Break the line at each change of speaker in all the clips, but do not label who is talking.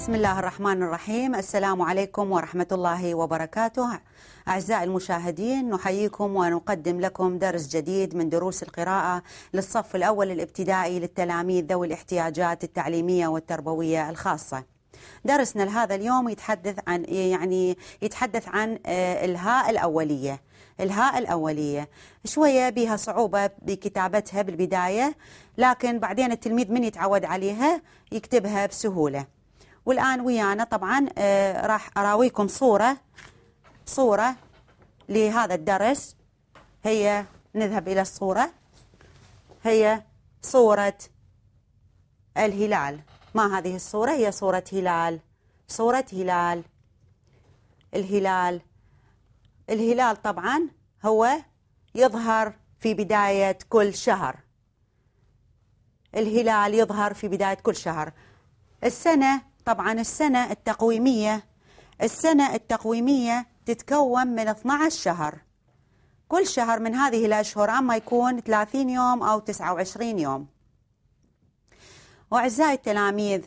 بسم الله الرحمن الرحيم السلام عليكم ورحمة الله وبركاته أعزائي المشاهدين نحييكم ونقدم لكم درس جديد من دروس القراءة للصف الأول الابتدائي للتلاميذ ذوي الاحتياجات التعليمية والتربوية الخاصة درسنا لهذا اليوم يتحدث عن يعني يتحدث عن آه، الهاء الأولية الهاء الأولية شوية بها صعوبة بكتابتها بالبداية لكن بعدين التلميذ من يتعود عليها يكتبها بسهولة والآن ويانا طبعا آه، راح أراويكم صورة صورة لهذا الدرس هي نذهب إلى الصورة هي صورة الهلال ما هذه الصورة هي صورة هلال صورة هلال الهلال الهلال طبعا هو يظهر في بداية كل شهر الهلال يظهر في بداية كل شهر السنة طبعا السنة التقويمية السنة التقويمية تتكون من 12 شهر كل شهر من هذه الأشهر أما يكون 30 يوم أو 29 يوم وأعزائي التلاميذ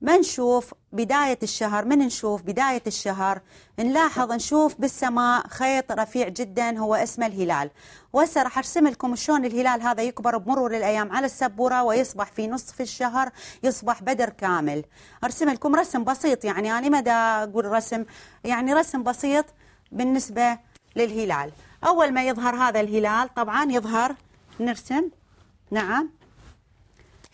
ما نشوف بداية الشهر من نشوف بداية الشهر نلاحظ نشوف بالسماء خيط رفيع جدا هو اسمه الهلال وهسه راح ارسم لكم شلون الهلال هذا يكبر بمرور الايام على السبوره ويصبح في نصف الشهر يصبح بدر كامل ارسم لكم رسم بسيط يعني انا يعني مدى اقول رسم يعني رسم بسيط بالنسبه للهلال اول ما يظهر هذا الهلال طبعا يظهر نرسم نعم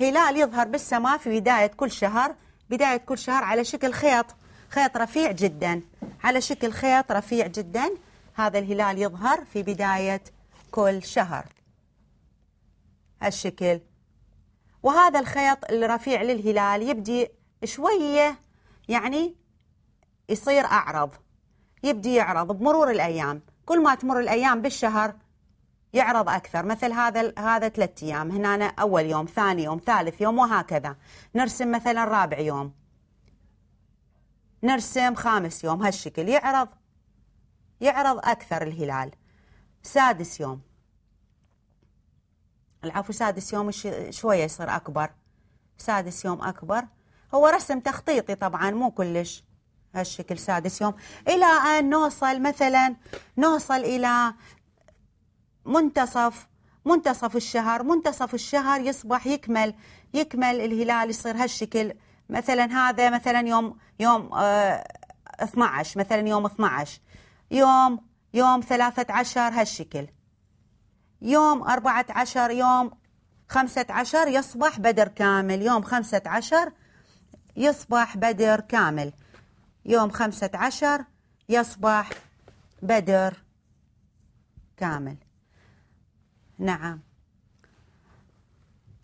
هلال يظهر بالسماء في بدايه كل شهر بداية كل شهر على شكل خيط خيط رفيع جدا على شكل خيط رفيع جدا هذا الهلال يظهر في بداية كل شهر الشكل وهذا الخيط الرفيع للهلال يبدي شوية يعني يصير أعرض يبدي يعرض بمرور الأيام كل ما تمر الأيام بالشهر يعرض اكثر مثل هذا هذا ثلاث ايام هنا اول يوم ثاني يوم ثالث يوم وهكذا نرسم مثلا رابع يوم نرسم خامس يوم هالشكل يعرض يعرض اكثر الهلال سادس يوم العفو سادس يوم شويه يصير اكبر سادس يوم اكبر هو رسم تخطيطي طبعا مو كلش هالشكل سادس يوم إلى أن نوصل مثلا نوصل إلى منتصف منتصف الشهر منتصف الشهر يصبح يكمل يكمل الهلال يصير هالشكل مثلا هذا مثلا يوم يوم آه 12 مثلا يوم 12 يوم يوم 13 هالشكل يوم 14 يوم 15 يصبح بدر كامل يوم 15 يصبح بدر كامل يوم 15 يصبح بدر كامل نعم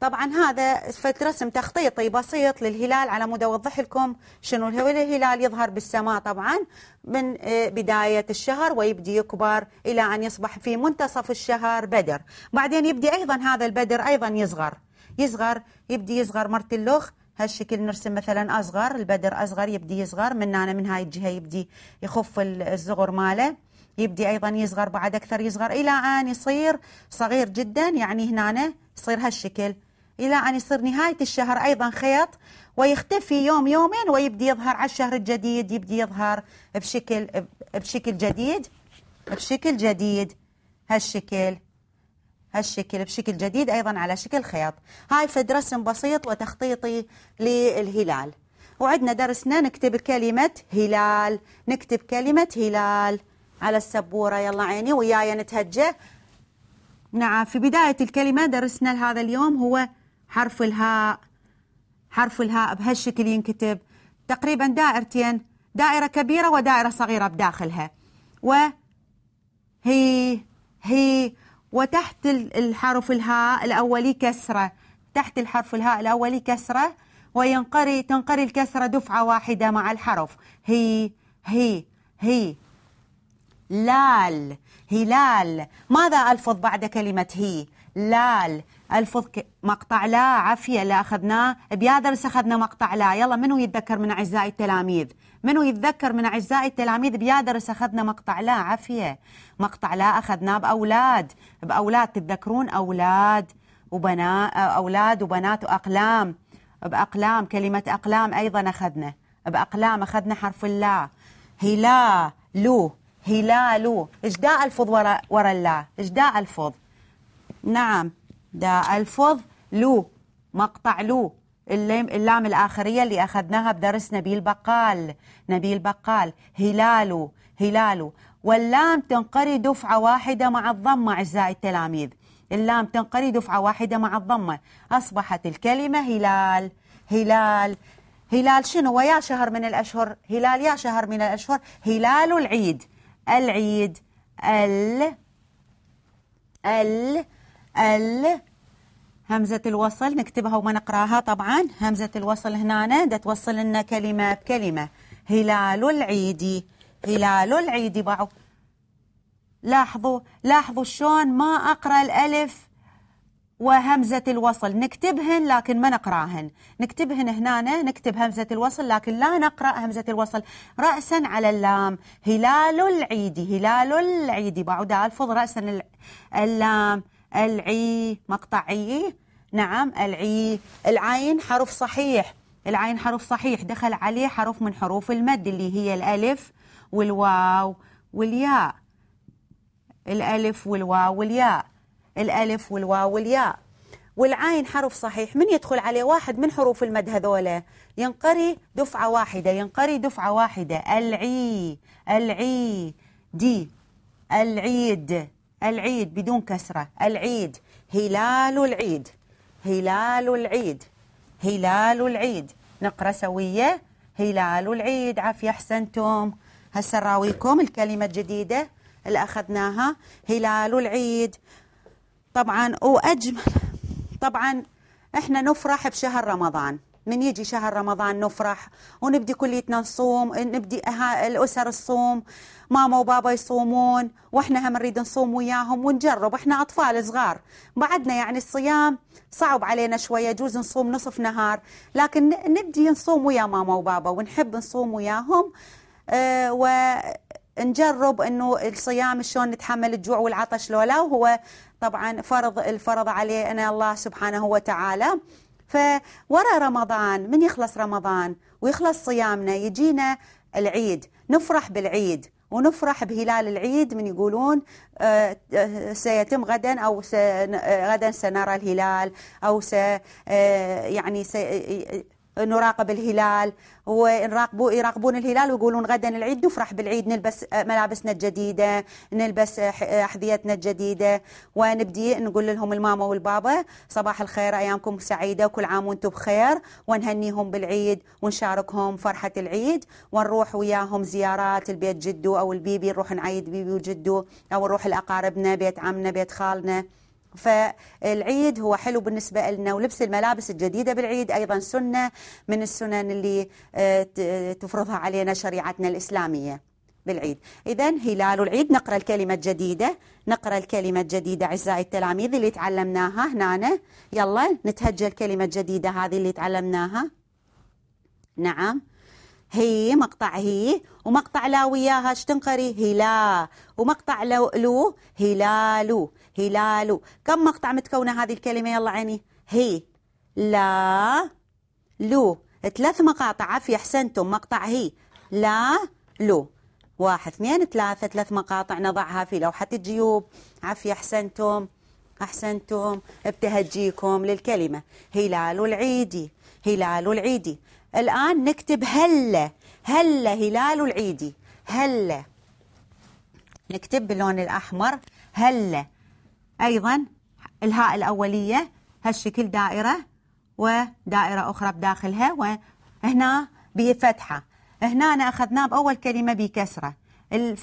طبعا هذا فت رسم تخطيطي بسيط للهلال على مود اوضح لكم شنو الهلال يظهر بالسماء طبعا من آه، بدايه الشهر ويبدي يكبر الى ان يصبح في منتصف الشهر بدر، بعدين يبدي ايضا هذا البدر ايضا يصغر، يصغر يبدي يصغر مرت اللخ هالشكل نرسم مثلا اصغر البدر اصغر يبدي يصغر من هنا من هاي الجهه يبدي يخف الزغر ماله يبدي أيضا يصغر بعد أكثر يصغر إلى أن يصير صغير جدا يعني هنا يصير هالشكل إلى أن يصير نهاية الشهر أيضا خيط ويختفي يوم يومين ويبدي يظهر على الشهر الجديد يبدي يظهر بشكل بشكل جديد بشكل جديد هالشكل هالشكل بشكل جديد أيضا على شكل خيط هاي فد رسم بسيط وتخطيطي للهلال وعندنا درسنا نكتب كلمة هلال نكتب كلمة هلال على السبورة يلا عيني وياي نتهجى نعم في بداية الكلمة درسنا لهذا اليوم هو حرف الهاء حرف الهاء بهالشكل ينكتب تقريبا دائرتين دائرة كبيرة ودائرة صغيرة بداخلها وهي هي وتحت الحرف الهاء الأولي كسرة تحت الحرف الهاء الأولي كسرة وينقري تنقري الكسرة دفعة واحدة مع الحرف هي هي هي لال هلال ماذا ألفظ بعد كلمة هي لال ألفظ مقطع لا عافية لا أخذناه بيادرس درس أخذنا مقطع لا يلا منو يتذكر من أعزائي التلاميذ منو يتذكر من أعزائي التلاميذ بيا درس أخذنا مقطع لا عافية مقطع لا أخذناه بأولاد بأولاد تتذكرون أولاد وبناء أولاد وبنات وأقلام بأقلام كلمة أقلام أيضا أخذنا بأقلام أخذنا حرف لا هلا لو هلال داء الفض ورا, ورا اللا ايش داء الفض نعم داء الفض لو مقطع لو اللام, اللام الآخرية اللي أخذناها بدرس نبيل بقال نبيل بقال هلال هلال واللام تنقري دفعة واحدة مع الضمة أعزائي التلاميذ اللام تنقري دفعة واحدة مع الضمة أصبحت الكلمة هلال هلال هلال شنو ويا شهر من الأشهر هلال يا شهر من الأشهر هلال العيد العيد ال ال ال همزة الوصل نكتبها وما نقراها طبعا همزة الوصل هنا دا توصل لنا كلمة بكلمة هلال العيدي هلال العيدي باعوا لاحظوا لاحظوا شلون ما أقرأ الألف وهمزة الوصل نكتبهن لكن ما نقراهن نكتبهن هنا نكتب همزة الوصل لكن لا نقرأ همزة الوصل رأسا على اللام هلال العيدي هلال العيدي بعد ألفظ رأسا اللام العي مقطعي نعم العي العين حرف صحيح العين حرف صحيح دخل عليه حرف من حروف المد اللي هي الألف والواو والياء الألف والواو والياء الألف والواو والياء والعين حرف صحيح من يدخل عليه واحد من حروف المد هذولا ينقري دفعة واحدة ينقري دفعة واحدة العي العي دي العيد العيد بدون كسرة العيد هلال العيد هلال العيد هلال العيد نقرأ سوية هلال العيد عافية أحسنتم هسا نراويكم الكلمة الجديدة اللي أخذناها هلال العيد طبعا واجمل طبعا احنا نفرح بشهر رمضان من يجي شهر رمضان نفرح ونبدي كليتنا نصوم نبدي الأسر الصوم ماما وبابا يصومون وإحنا هم نريد نصوم وياهم ونجرب إحنا أطفال صغار بعدنا يعني الصيام صعب علينا شوية يجوز نصوم نصف نهار لكن نبدي نصوم ويا ماما وبابا ونحب نصوم وياهم آه، ونجرب انه الصيام شلون نتحمل الجوع والعطش لولا وهو طبعا فرض الفرض علينا الله سبحانه وتعالى فورا رمضان من يخلص رمضان ويخلص صيامنا يجينا العيد نفرح بالعيد ونفرح بهلال العيد من يقولون آه، آه، سيتم غدا او آه، غدا سنرى الهلال او س يعني نراقب الهلال ونراقبوا يراقبون الهلال ويقولون غدا العيد نفرح بالعيد نلبس ملابسنا الجديده نلبس احذيتنا الجديده ونبدي نقول لهم الماما والبابا صباح الخير ايامكم سعيده وكل عام وانتم بخير ونهنيهم بالعيد ونشاركهم فرحه العيد ونروح وياهم زيارات البيت جدو او البيبي نروح نعيد بيبي وجدو او نروح لاقاربنا بيت عمنا بيت خالنا فالعيد هو حلو بالنسبة لنا ولبس الملابس الجديدة بالعيد أيضا سنة من السنن اللي آه، تفرضها علينا شريعتنا الإسلامية بالعيد إذا هلال العيد نقرأ الكلمة الجديدة نقرأ الكلمة الجديدة أعزائي التلاميذ اللي تعلمناها هنا يلا نتهجى الكلمة الجديدة هذه اللي تعلمناها نعم هي مقطع هي ومقطع لا وياها شتنقري هلا ومقطع لو لو هلالو هلالو كم مقطع متكونة هذه الكلمة يلا عيني هي لا لو ثلاث مقاطع عافية أحسنتم مقطع هي لا لو واحد اثنين ثلاثة ثلاث مقاطع نضعها في لوحة الجيوب عافية أحسنتم أحسنتم بتهجيكم للكلمة هلال العيدي هلال العيدي الآن نكتب هلا هلا هلال العيدي هلا نكتب باللون الأحمر هلا أيضا الهاء الأولية هالشكل دائرة ودائرة أخرى بداخلها وهنا بفتحة هنا أنا أخذناه بأول كلمة بكسرة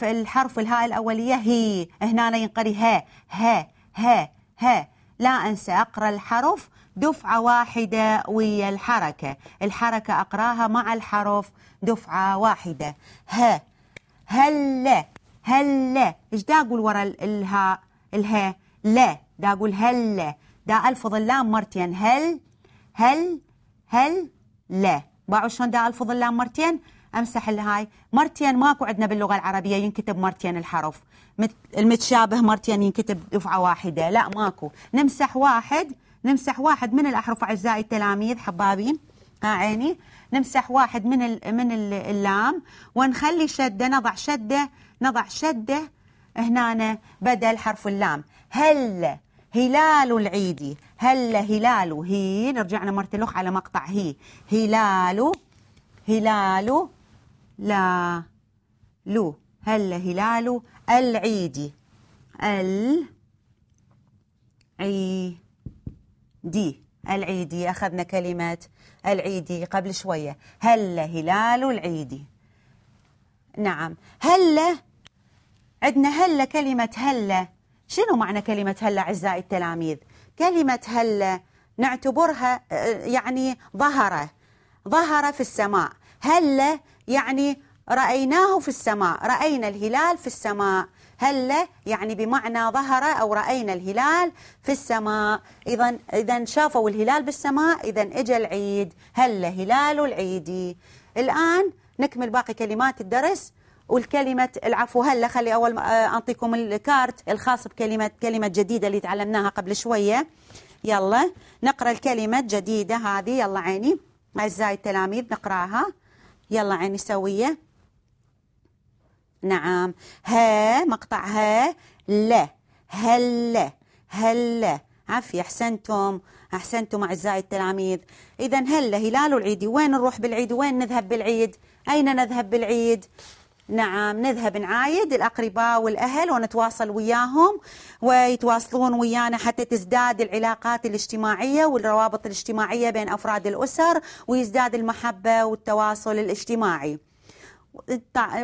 الحرف الهاء الأولية هي هنا ينقري ها ها ها ها لا أنسى أقرأ الحرف دفعة واحدة ويا الحركة الحركة أقراها مع الحرف دفعة واحدة ها هلا هلا إيش دا أقول ورا الها الها لا دا أقول هلا دا ألفظ اللام مرتين هل هل هل لا باعوا شلون دا ألفظ اللام مرتين امسح الهاي مرتين ماكو عندنا باللغه العربيه ينكتب مرتين الحرف المتشابه مرتين ينكتب دفعه واحده لا ماكو نمسح واحد نمسح واحد من الأحرف أعزائي التلاميذ حبابي ها عيني نمسح واحد من من اللام ونخلي شدة نضع شدة نضع شدة هنا بدل حرف اللام هل هلال العيدي هل هلال هي نرجعنا مرة الأخ على مقطع هي هلال هلال لا لو هل هلال العيدي ال عي دي العيدي أخذنا كلمة العيدي قبل شوية هل هلال العيدي نعم هل عندنا هل كلمة هل شنو معنى كلمة هل أعزائي التلاميذ كلمة هل نعتبرها آه، يعني ظهر ظهر في السماء هل يعني رأيناه في السماء رأينا الهلال في السماء هل يعني بمعنى ظهر أو رأينا الهلال في السماء إذا إذا شافوا الهلال بالسماء إذا إجا العيد هل هلال العيدي الآن نكمل باقي كلمات الدرس والكلمة العفو هلا خلي أول آه، أعطيكم الكارت الخاص بكلمة كلمة جديدة اللي تعلمناها قبل شوية يلا نقرأ الكلمة الجديدة هذه يلا عيني أعزائي التلاميذ نقرأها يلا عيني سوية نعم ها مقطع ها لا هلا هلا عفية أحسنتم أحسنتم أعزائي التلاميذ إذا هلا هلال العيد وين نروح بالعيد وين نذهب بالعيد أين نذهب بالعيد نعم نذهب نعايد الأقرباء والأهل ونتواصل وياهم ويتواصلون ويانا حتى تزداد العلاقات الاجتماعية والروابط الاجتماعية بين أفراد الأسر ويزداد المحبة والتواصل الاجتماعي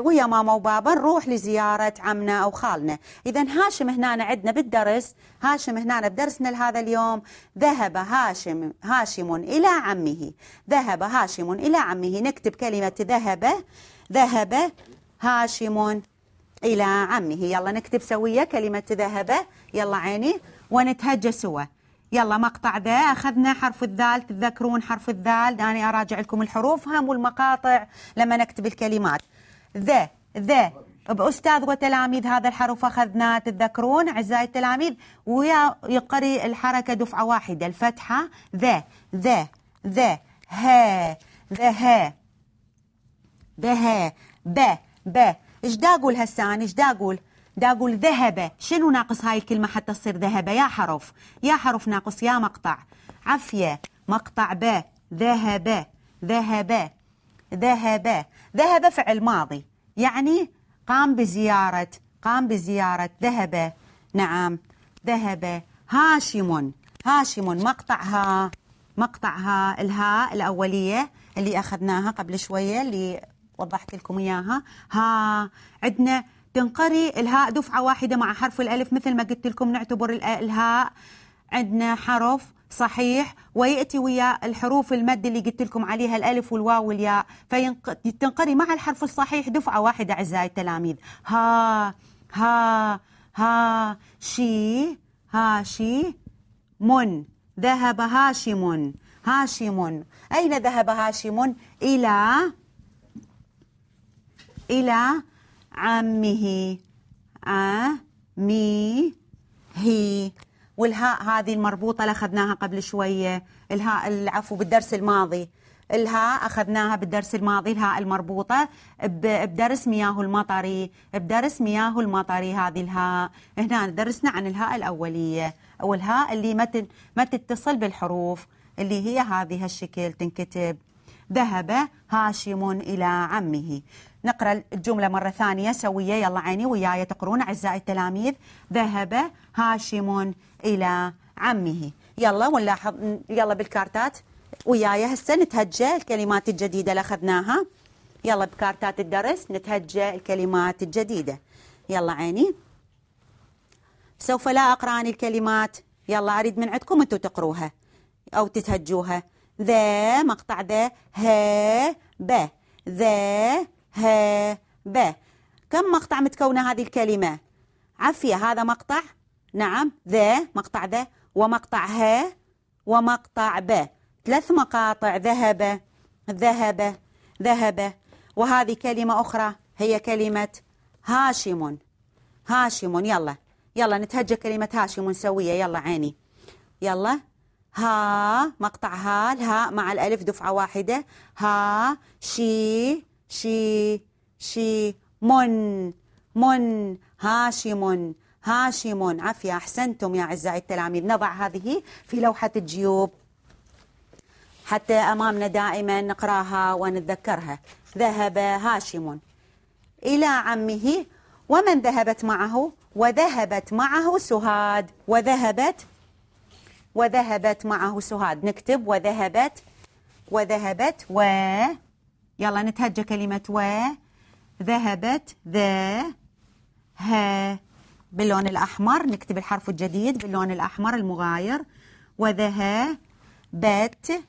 ويا ماما وبابا نروح لزيارة عمنا أو خالنا إذا هاشم هنا عندنا بالدرس هاشم هنا بدرسنا لهذا اليوم ذهب هاشم هاشم إلى عمه ذهب هاشم إلى عمه نكتب كلمة ذهب ذهب هاشم إلى عمه يلا نكتب سوية كلمة ذهب يلا عيني ونتهجى سوا يلا مقطع ذا أخذنا حرف الذال تتذكرون حرف الذال أنا أراجع لكم الحروف هم والمقاطع لما نكتب الكلمات ذا ذا بأستاذ وتلاميذ هذا الحرف أخذناه تتذكرون أعزائي التلاميذ ويقري الحركة دفعة واحدة الفتحة ذا ذا ذا ها ذا ها ذا ها ب ب إيش دا أقول هسه أنا إيش دا أقول دا أقول ذهب شنو ناقص هاي الكلمة حتى تصير ذهب يا حرف يا حرف ناقص يا مقطع عفية مقطع ب ذهب ذهب ذهب ذهب فعل ماضي يعني قام بزيارة قام بزيارة ذهب نعم ذهب هاشم هاشم مقطعها مقطعها الهاء الأولية اللي أخذناها قبل شوية اللي وضحت لكم إياها ها عندنا تنقري الهاء دفعه واحده مع حرف الالف مثل ما قلت لكم نعتبر الهاء عندنا حرف صحيح وياتي ويا الحروف المد اللي قلت لكم عليها الالف والواو والياء فتنقري مع الحرف الصحيح دفعه واحده اعزائي التلاميذ ها ها ها شي هاشي من ذهب هاشم هاشم أين ذهب هاشم إلى إلى عمه عمي هي والهاء هذه المربوطة اللي أخذناها قبل شوية الهاء العفو بالدرس الماضي الهاء أخذناها بالدرس الماضي الهاء المربوطة بدرس مياه المطري بدرس مياه المطري هذه الهاء هنا درسنا عن الهاء الأولية أو الهاء اللي ما تتصل بالحروف اللي هي هذه الشكل تنكتب ذهب هاشم إلى عمه نقرا الجمله مره ثانيه سويه يلا عيني وياي تقرون اعزائي التلاميذ ذهب هاشم الى عمه يلا ونلاحظ يلا بالكارتات وياي هسه نتهجى الكلمات الجديده اللي اخذناها يلا بكارتات الدرس نتهجى الكلمات الجديده يلا عيني سوف لا اقراني الكلمات يلا اريد من عندكم انتم تقروها او تتهجوها ذا مقطع ذا ه ب ذا ها ب كم مقطع متكونة هذه الكلمة عفية هذا مقطع نعم ذا مقطع ذا ومقطع ها ومقطع ب ثلاث مقاطع ذهب ذهب ذهب وهذه كلمة أخرى هي كلمة هاشم هاشم يلا يلا نتهجى كلمة هاشم سوية يلا عيني يلا ها مقطع ها الهاء مع الألف دفعة واحدة ها شي شي شي من من هاشم هاشم عافية أحسنتم يا أعزائي التلاميذ نضع هذه في لوحة الجيوب حتى أمامنا دائما نقراها ونتذكرها ذهب هاشم إلى عمه ومن ذهبت معه وذهبت معه سهاد وذهبت وذهبت معه سهاد نكتب وذهبت وذهبت و يلا نتهجى كلمة و ذهبت ذا ها باللون الأحمر نكتب الحرف الجديد باللون الأحمر المغاير وذها بت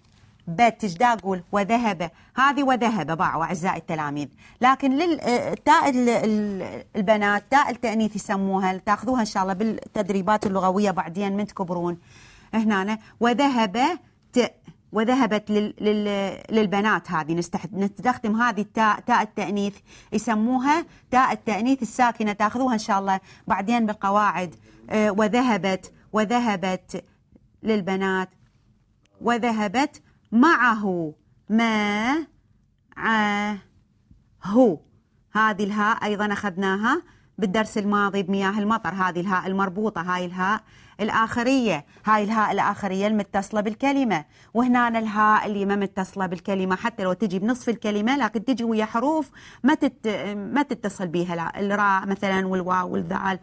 بت ايش اقول وذهب هذه وذهب باعوا اعزائي التلاميذ لكن للتاء آه، البنات تاء التانيث يسموها تاخذوها ان شاء الله بالتدريبات اللغويه بعدين من تكبرون هنا وذهب ت وذهبت لل... لل... للبنات هذه نستخدم هذه التاء تاء التأنيث يسموها تاء التأنيث الساكنة تاخذوها إن شاء الله بعدين بالقواعد آه، وذهبت وذهبت للبنات وذهبت معه ما ع... هو هذه الهاء أيضا أخذناها بالدرس الماضي بمياه المطر هذه الهاء المربوطة هاي الهاء الآخرية هاي الهاء الآخرية المتصلة بالكلمة وهنا الهاء اللي ما متصلة بالكلمة حتى لو تجي بنصف الكلمة لكن تجي ويا حروف ما تت ما تتصل بيها الراء مثلا والواو والذال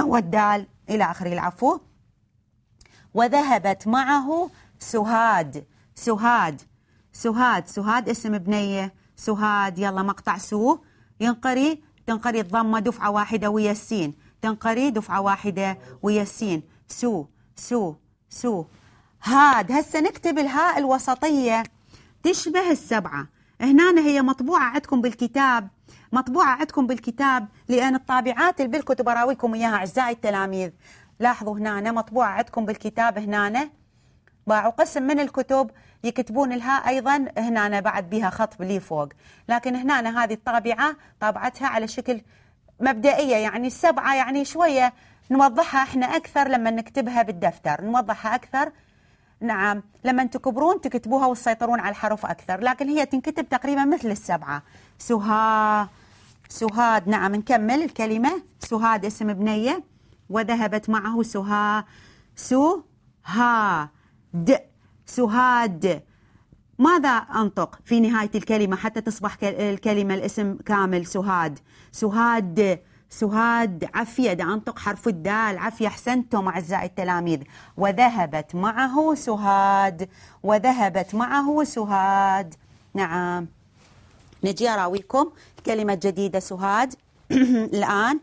والدال إلى آخره العفو وذهبت معه سهاد سهاد سهاد سهاد اسم بنية سهاد يلا مقطع سو ينقري تنقري الضمة دفعة واحدة ويا السين تنقري دفعة واحدة ويا السين سو سو سو هاد هسه نكتب الهاء الوسطية تشبه السبعة هنا هي مطبوعة عندكم بالكتاب مطبوعة عندكم بالكتاب لأن الطابعات اللي بالكتب أراويكم إياها أعزائي التلاميذ لاحظوا هنا مطبوعة عندكم بالكتاب هنا باعوا قسم من الكتب يكتبون الهاء أيضا هنا بعد بها خط لي فوق لكن هنا هذه الطابعة طابعتها على شكل مبدئية يعني السبعة يعني شوية نوضحها احنا اكثر لما نكتبها بالدفتر نوضحها اكثر نعم لما تكبرون تكتبوها وتسيطرون على الحروف اكثر لكن هي تنكتب تقريبا مثل السبعه سها سهاد نعم نكمل الكلمه سهاد اسم بنيه وذهبت معه سها سو ها د سهاد ماذا أنطق في نهاية الكلمة حتى تصبح الكلمة الاسم كامل سهاد سهاد سهاد عفية دا أنطق حرف الدال عفية أحسنتم أعزائي التلاميذ وذهبت معه سهاد وذهبت معه سهاد نعم نجي أراويكم كلمة جديدة سهاد الآن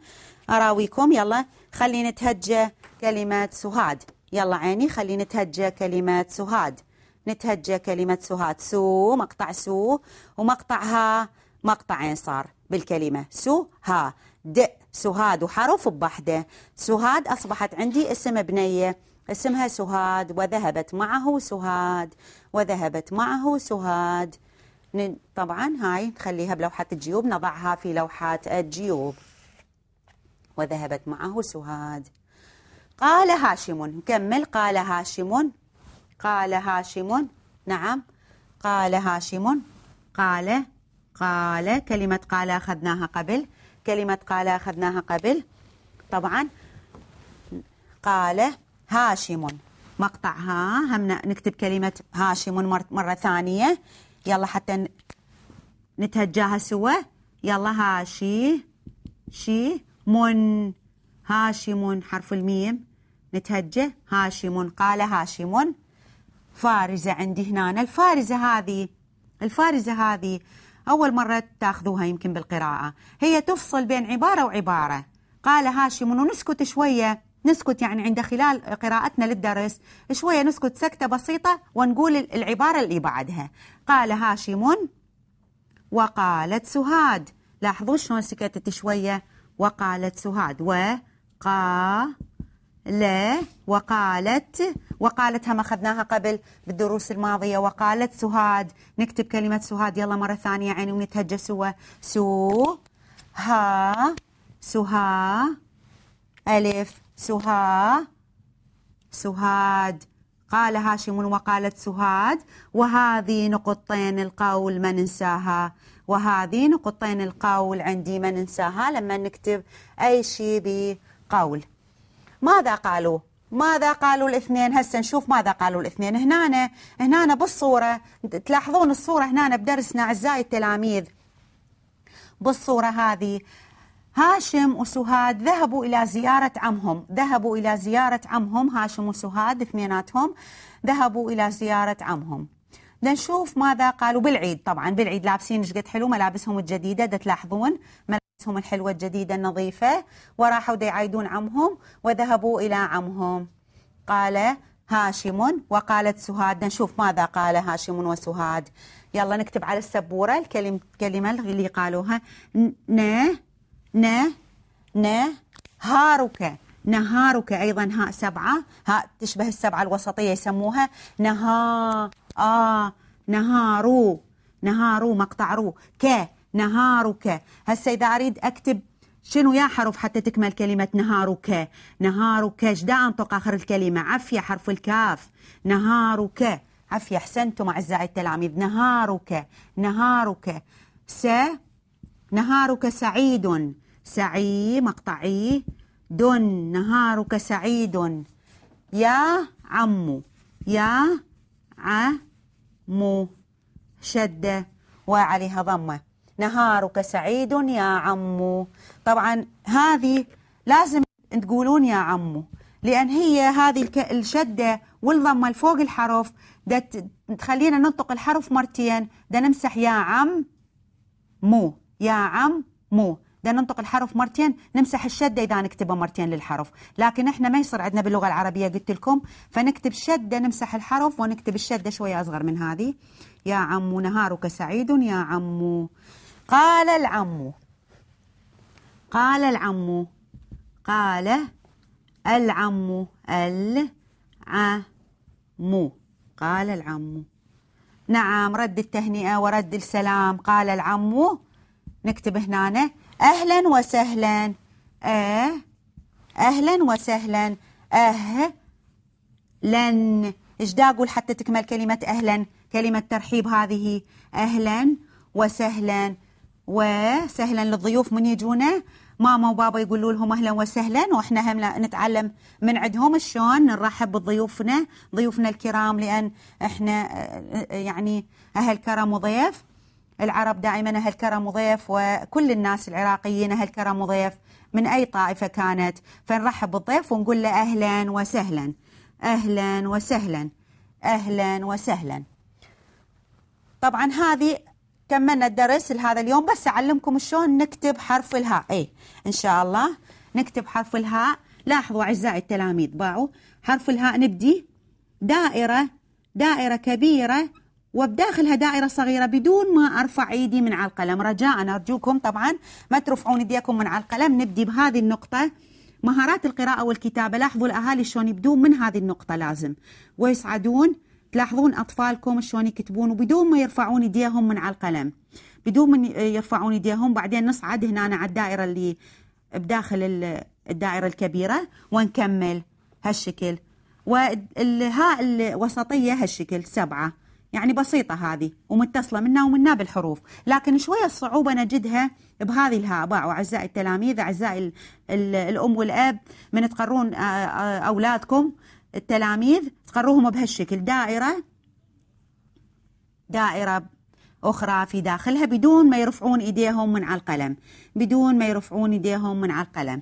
أراويكم يلا خلينا نتهجى كلمة سهاد يلا عيني خلينا نتهجى كلمة سهاد نتهجى كلمة سهاد سو مقطع سو ومقطعها مقطعين صار بالكلمة سو ها د سهاد وحرف بحده سهاد أصبحت عندي اسم بنية اسمها سهاد وذهبت معه سهاد وذهبت معه سهاد طبعا هاي نخليها بلوحة الجيوب نضعها في لوحات الجيوب وذهبت معه سهاد قال هاشم نكمل قال هاشم قال هاشم نعم قال هاشم قال قال كلمة قال أخذناها قبل كلمة قال أخذناها قبل طبعا قال هاشم مقطع ها هم نكتب كلمة هاشم مرة ثانية يلا حتى نتهجاها سوا يلا هاشي شي من هاشم حرف الميم نتهجه هاشم قال هاشم فارزة عندي هنا الفارزة هذه الفارزة هذه أول مرة تاخذوها يمكن بالقراءة هي تفصل بين عبارة وعبارة قال هاشم ونسكت نسكت شوية نسكت يعني عند خلال قراءتنا للدرس شوية نسكت سكتة بسيطة ونقول العبارة اللي بعدها قال هاشم وقالت سهاد لاحظوا شلون سكتت شوية وقالت سهاد وقا لا وقالت وقالت هم أخذناها قبل بالدروس الماضية وقالت سهاد نكتب كلمة سهاد يلا مرة ثانية عيني ونتهجى سوا سو ها سها ألف سها سهاد قال هاشم وقالت سهاد وهذه نقطتين القول ما ننساها وهذه نقطتين القول عندي ما ننساها لما نكتب أي شيء بقول ماذا قالوا ماذا قالوا الاثنين هسه نشوف ماذا قالوا الاثنين هنا هنا بالصورة تلاحظون الصورة هنا بدرسنا أعزائي التلاميذ بالصورة هذه هاشم وسهاد ذهبوا إلى زيارة عمهم ذهبوا إلى زيارة عمهم هاشم وسهاد اثنيناتهم ذهبوا إلى زيارة عمهم نشوف ماذا قالوا بالعيد طبعا بالعيد لابسين شقد حلو ملابسهم الجديدة تلاحظون هم الحلوة الجديدة النظيفة وراحوا يعايدون عمهم وذهبوا إلى عمهم قال هاشم وقالت سهاد نشوف ماذا قال هاشم وسهاد يلا نكتب على السبورة الكلمة الكلمة اللي قالوها ن ن ن هارك نهارك أيضا هاء سبعة هاء تشبه السبعة الوسطية يسموها نها آ نهارو نهارو مقطع رو ك نهارك هسا إذا أريد أكتب شنو يا حرف حتى تكمل كلمة نهارك نهارك ايش دا أنطق آخر الكلمة عفية حرف الكاف نهارك عفية أحسنتم أعزائي التلاميذ نهارك نهارك س نهارك سعيد سعي مقطعي دن نهارك سعيد يا عمو يا عمو شدة وعليها ضمه نهارك سعيد يا عمو طبعا هذه لازم تقولون يا عمو لأن هي هذه الشدة والضمة الفوق الحرف ده تخلينا ننطق الحرف مرتين ده نمسح يا عم مو يا عم مو ده ننطق الحرف مرتين نمسح الشدة إذا نكتبها مرتين للحرف لكن إحنا ما يصير عندنا باللغة العربية قلت لكم فنكتب شدة نمسح الحرف ونكتب الشدة شوية أصغر من هذه يا عمو نهارك سعيد يا عمو قال العم قال العم قال العم العم قال العم نعم رد التهنئة ورد السلام قال العم نكتب هنا أهلا وسهلا أه أهلا وسهلا أه لن إيش دا أقول حتى تكمل كلمة أهلا كلمة ترحيب هذه أهلا وسهلا وسهلا للضيوف من يجونا ماما وبابا يقولوا لهم اهلا وسهلا واحنا هم نتعلم من عندهم شلون نرحب بضيوفنا ضيوفنا الكرام لان احنا آه، يعني اهل كرم وضيف العرب دائما اهل كرم وضيف وكل الناس العراقيين اهل كرم وضيف من اي طائفه كانت فنرحب بالضيف ونقول له اهلا وسهلا اهلا وسهلا اهلا وسهلا طبعا هذه كملنا الدرس لهذا اليوم بس أعلمكم شلون نكتب حرف الهاء أي إن شاء الله نكتب حرف الهاء لاحظوا أعزائي التلاميذ باعوا حرف الهاء نبدي دائرة دائرة كبيرة وبداخلها دائرة صغيرة بدون ما أرفع إيدي من على القلم رجاء أرجوكم طبعا ما ترفعون إيديكم من على القلم نبدي بهذه النقطة مهارات القراءة والكتابة لاحظوا الأهالي شلون يبدون من هذه النقطة لازم ويصعدون تلاحظون أطفالكم شلون يكتبون وبدون ما يرفعون إيديهم من على القلم بدون ما يرفعون إيديهم بعدين نصعد هنا على الدائرة اللي بداخل الدائرة الكبيرة ونكمل هالشكل والهاء الوسطية هالشكل سبعة يعني بسيطة هذه ومتصلة منا ومنا بالحروف لكن شوية الصعوبة نجدها بهذه الهاء باعوا أعزائي التلاميذ أعزائي الأم والأب من تقرون أولادكم التلاميذ تقروهم بهالشكل دائرة دائرة أخرى في داخلها بدون ما يرفعون إيديهم من على القلم بدون ما يرفعون إيديهم من على القلم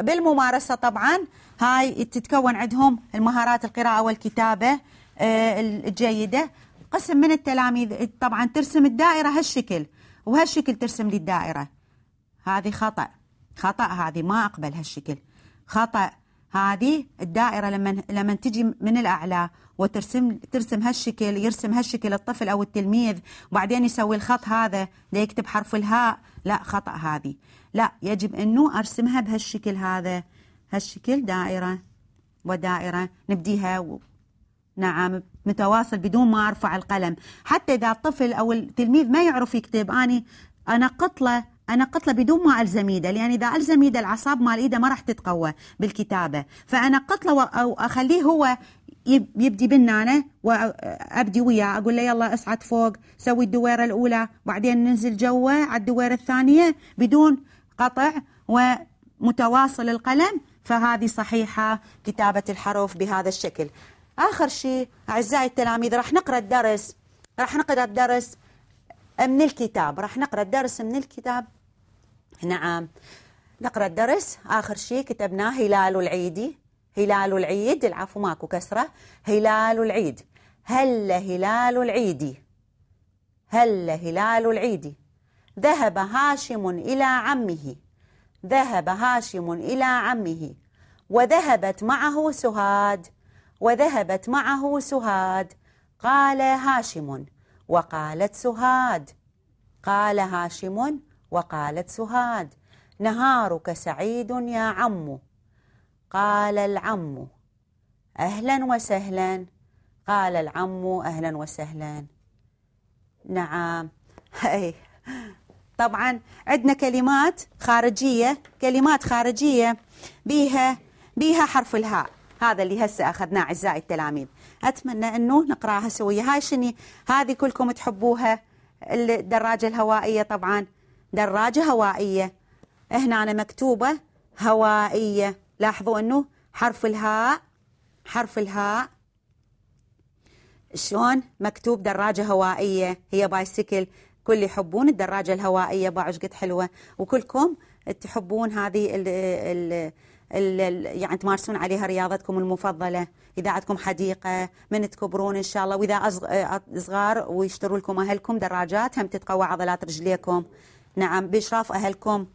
بالممارسة طبعا هاي تتكون عندهم المهارات القراءة والكتابة آه، الجيدة قسم من التلاميذ طبعا ترسم الدائرة هالشكل وهالشكل ترسم لي الدائرة هذه خطأ خطأ هذه ما أقبل هالشكل خطأ هذه الدائرة لما لما تجي من الأعلى وترسم ترسم هالشكل يرسم هالشكل الطفل أو التلميذ وبعدين يسوي الخط هذا ليكتب حرف الهاء لا خطأ هذه لا يجب أنه أرسمها بهالشكل هذا هالشكل دائرة ودائرة نبديها و... نعم متواصل بدون ما أرفع القلم حتى إذا الطفل أو التلميذ ما يعرف يكتب أنا أنا قطله انا قتله بدون ما الزم ايده لان اذا الزم ايده الاعصاب مال ايده ما راح تتقوى بالكتابه فانا قتله او اخليه هو يبدي بالنانه وابدي وياه اقول له يلا اصعد فوق سوي الدويره الاولى بعدين ننزل جوا على الدويره الثانيه بدون قطع ومتواصل القلم فهذه صحيحه كتابه الحروف بهذا الشكل اخر شيء اعزائي التلاميذ راح نقرا الدرس راح نقرا الدرس من الكتاب راح نقرا الدرس من الكتاب نعم نقرا الدرس اخر شيء كتبناه هلال العيدي هلال العيد العفو ماكو كسره هلال العيد هل هلال العيدي هل هلال العيدي ذهب هاشم إلى عمه ذهب هاشم إلى عمه وذهبت معه سهاد وذهبت معه سهاد قال هاشم وقالت سهاد قال هاشم وقالت سهاد نهارك سعيد يا عم قال العم أهلا وسهلا قال العم أهلا وسهلا نعم أي. طبعا عندنا كلمات خارجية كلمات خارجية بيها بيها حرف الهاء هذا اللي هسه أخذناه أعزائي التلاميذ أتمنى أنه نقراها سوية هاي شني هذه كلكم تحبوها الدراجة الهوائية طبعا دراجة هوائية هنا مكتوبة هوائية لاحظوا أنه حرف الهاء حرف الهاء شلون مكتوب دراجة هوائية هي بايسيكل كل يحبون الدراجة الهوائية باعش قد حلوة وكلكم تحبون هذه الـ الـ الـ الـ يعني تمارسون عليها رياضتكم المفضلة إذا عندكم حديقة من تكبرون إن شاء الله وإذا صغار ويشتروا لكم أهلكم دراجات هم تتقوى عضلات رجليكم نعم بإشراف أهلكم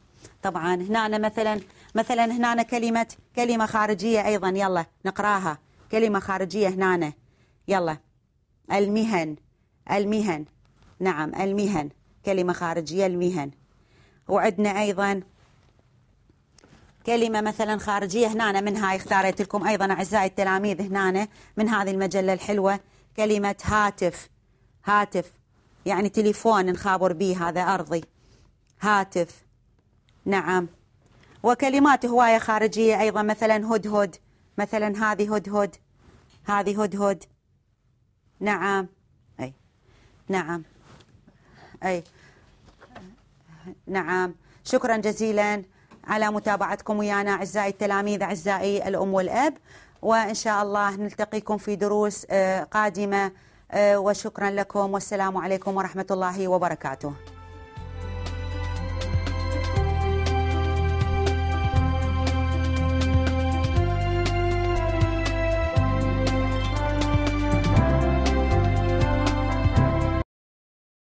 طبعا هنا مثلا مثلا هنا كلمة كلمة خارجية أيضا يلا نقراها كلمة خارجية هنا يلا المهن المهن نعم المهن كلمة خارجية المهن وعندنا أيضا كلمة مثلا خارجية هنا من هاي اختاريت لكم أيضا أعزائي التلاميذ هنا من هذه المجلة الحلوة كلمة هاتف هاتف يعني تليفون نخابر به هذا أرضي هاتف نعم وكلمات هواية خارجية أيضا مثلا هدهد مثلا هذه هدهد هذه هدهد نعم أي نعم أي نعم شكرا جزيلا على متابعتكم ويانا أعزائي التلاميذ أعزائي الأم والأب وإن شاء الله نلتقيكم في دروس آه، قادمة آه، وشكرا لكم والسلام عليكم ورحمة الله وبركاته